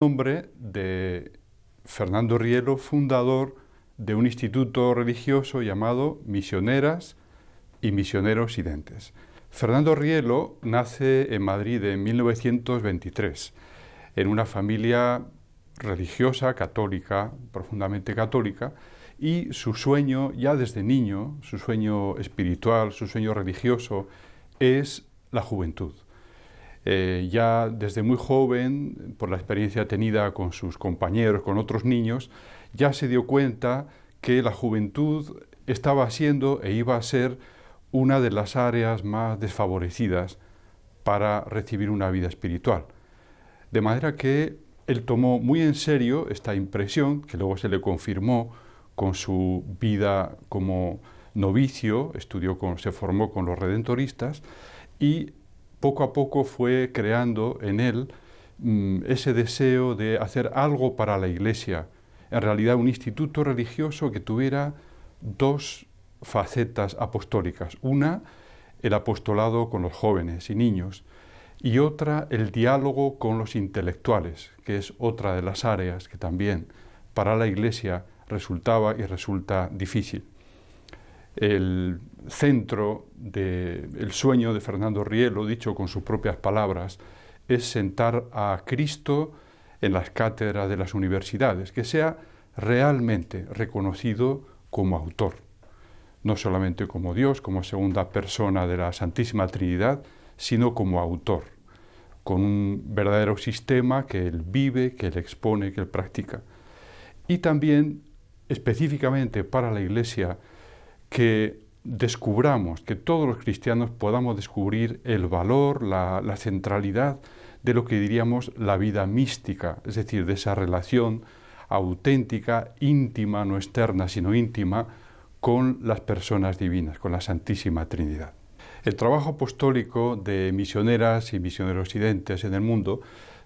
nombre de Fernando Rielo, fundador de un instituto religioso llamado Misioneras y Misioneros Identes. Fernando Rielo nace en Madrid en 1923, en una familia religiosa, católica, profundamente católica, y su sueño, ya desde niño, su sueño espiritual, su sueño religioso, es la juventud. Eh, ya desde muy joven, por la experiencia tenida con sus compañeros, con otros niños, ya se dio cuenta que la juventud estaba siendo e iba a ser una de las áreas más desfavorecidas para recibir una vida espiritual. De manera que él tomó muy en serio esta impresión, que luego se le confirmó con su vida como novicio, estudió se formó con los redentoristas, y poco a poco fue creando en él mm, ese deseo de hacer algo para la Iglesia, en realidad un instituto religioso que tuviera dos facetas apostólicas. Una, el apostolado con los jóvenes y niños, y otra, el diálogo con los intelectuales, que es otra de las áreas que también para la Iglesia resultaba y resulta difícil. El centro del sueño de Fernando Rielo, dicho con sus propias palabras, es sentar a Cristo en las cátedras de las universidades, que sea realmente reconocido como autor, no solamente como Dios, como segunda persona de la Santísima Trinidad, sino como autor, con un verdadero sistema que él vive, que él expone, que él practica. Y también específicamente para la Iglesia, que descubramos, que todos los cristianos podamos descubrir el valor, la, centralidad de lo que diríamos la vida mística, es decir, de esa relación auténtica, íntima, no externa, sino íntima, con las personas divinas, con la Santísima Trinidad. El trabajo apostólico de misioneras y misioneros occidentes en el mundo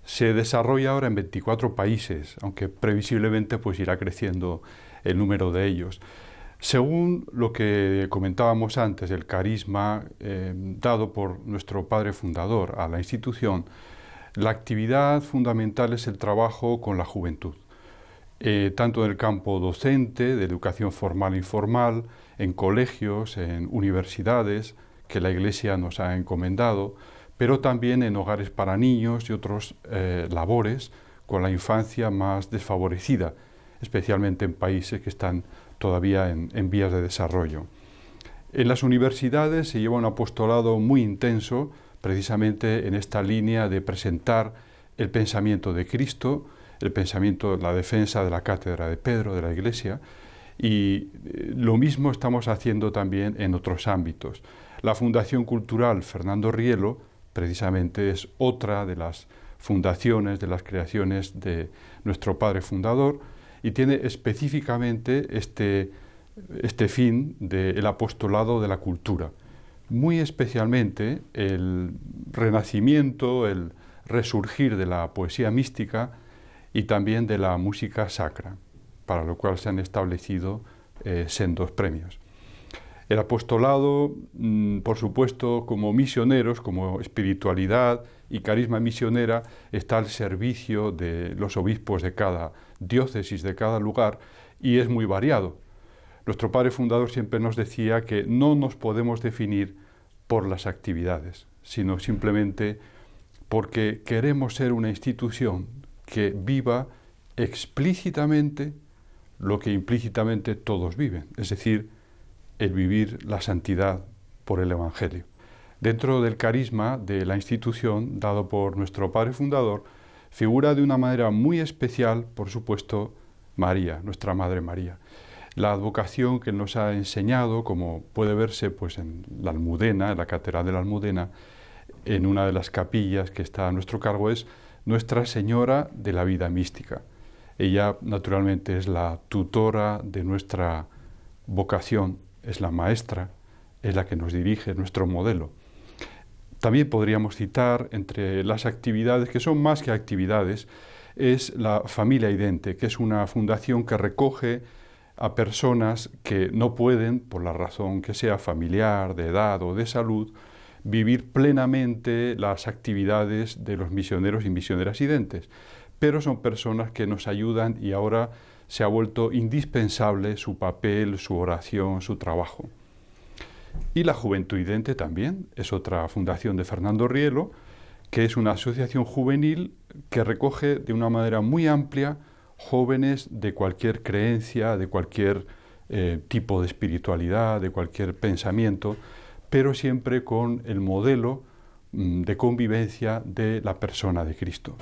se desarrolla ahora en 24 países, aunque previsiblemente pues irá creciendo el número de ellos. Según lo que comentábamos antes, el carisma eh, dado por nuestro padre fundador a la institución, la actividad fundamental es el trabajo con la juventud, eh, tanto en el campo docente, de educación formal e informal, en colegios, en universidades, que la Iglesia nos ha encomendado, pero también en hogares para niños y otros eh, labores con la infancia más desfavorecida, especialmente en países que están todavía en, vías de desarrollo. En las universidades se lleva un apostolado muy intenso precisamente en esta línea de presentar el pensamiento de Cristo, el pensamiento, la defensa de la cátedra de Pedro, de la Iglesia, y eh, lo mismo estamos haciendo también en otros ámbitos. La Fundación Cultural Fernando Rielo, precisamente, es otra de las fundaciones, de las creaciones de nuestro padre fundador, y tiene específicamente este, este fin del apostolado de la cultura. Muy especialmente el renacimiento, el resurgir de la poesía mística y también de la música sacra, para lo cual se han establecido eh, sendos premios. El apostolado, mm, por supuesto, como misioneros, como espiritualidad y carisma misionera, está al servicio de los obispos de cada diócesis, de cada lugar, y es muy variado. Nuestro padre fundador siempre nos decía que no nos podemos definir por las actividades, sino simplemente porque queremos ser una institución que viva explícitamente lo que implícitamente todos viven, es decir, el vivir la santidad por el Evangelio. Dentro del carisma de la institución dado por nuestro Padre Fundador, figura de una manera muy especial, por supuesto, María, nuestra Madre María. La advocación que nos ha enseñado, como puede verse pues, en la Almudena, en la Catedral de la Almudena, en una de las capillas que está a nuestro cargo, es Nuestra Señora de la Vida Mística. Ella, naturalmente, es la tutora de nuestra vocación es la maestra, es la que nos dirige, nuestro modelo. También podríamos citar entre las actividades, que son más que actividades, es la Familia Idente, que es una fundación que recoge a personas que no pueden, por la razón que sea familiar, de edad o de salud, vivir plenamente las actividades de los misioneros y misioneras identes pero son personas que nos ayudan y ahora se ha vuelto indispensable su papel, su oración, su trabajo. Y la Juventud Idente también es otra fundación de Fernando Rielo, que es una asociación juvenil que recoge de una manera muy amplia jóvenes de cualquier creencia, de cualquier eh, tipo de espiritualidad, de cualquier pensamiento, pero siempre con el modelo mm, de convivencia de la persona de Cristo.